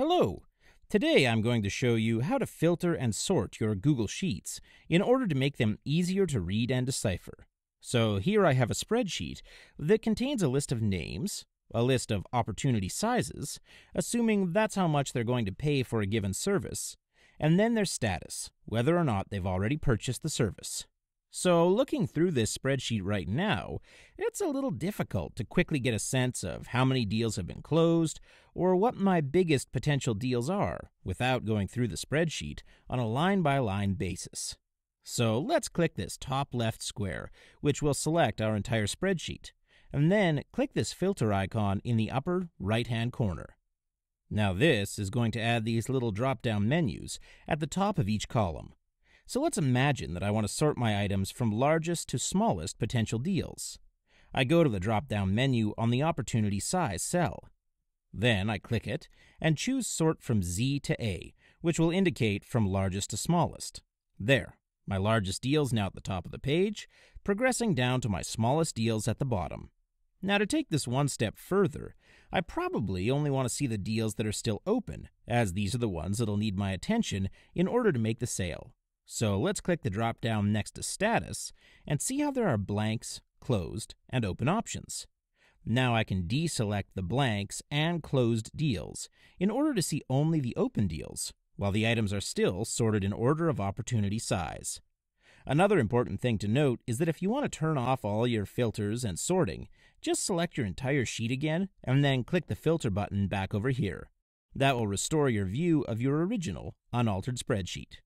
Hello! Today I'm going to show you how to filter and sort your Google Sheets in order to make them easier to read and decipher. So here I have a spreadsheet that contains a list of names, a list of opportunity sizes, assuming that's how much they're going to pay for a given service, and then their status, whether or not they've already purchased the service. So, looking through this spreadsheet right now, it's a little difficult to quickly get a sense of how many deals have been closed or what my biggest potential deals are without going through the spreadsheet on a line by line basis. So, let's click this top left square, which will select our entire spreadsheet, and then click this filter icon in the upper right hand corner. Now, this is going to add these little drop down menus at the top of each column so let's imagine that I want to sort my items from largest to smallest potential deals. I go to the drop-down menu on the opportunity size cell. Then I click it and choose Sort from Z to A, which will indicate from largest to smallest. There, my largest deals now at the top of the page, progressing down to my smallest deals at the bottom. Now to take this one step further, I probably only want to see the deals that are still open, as these are the ones that'll need my attention in order to make the sale. So let's click the drop down next to status and see how there are blanks, closed, and open options. Now I can deselect the blanks and closed deals in order to see only the open deals, while the items are still sorted in order of opportunity size. Another important thing to note is that if you want to turn off all your filters and sorting, just select your entire sheet again and then click the filter button back over here. That will restore your view of your original, unaltered spreadsheet.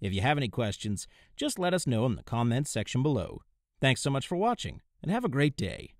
If you have any questions, just let us know in the comments section below. Thanks so much for watching, and have a great day.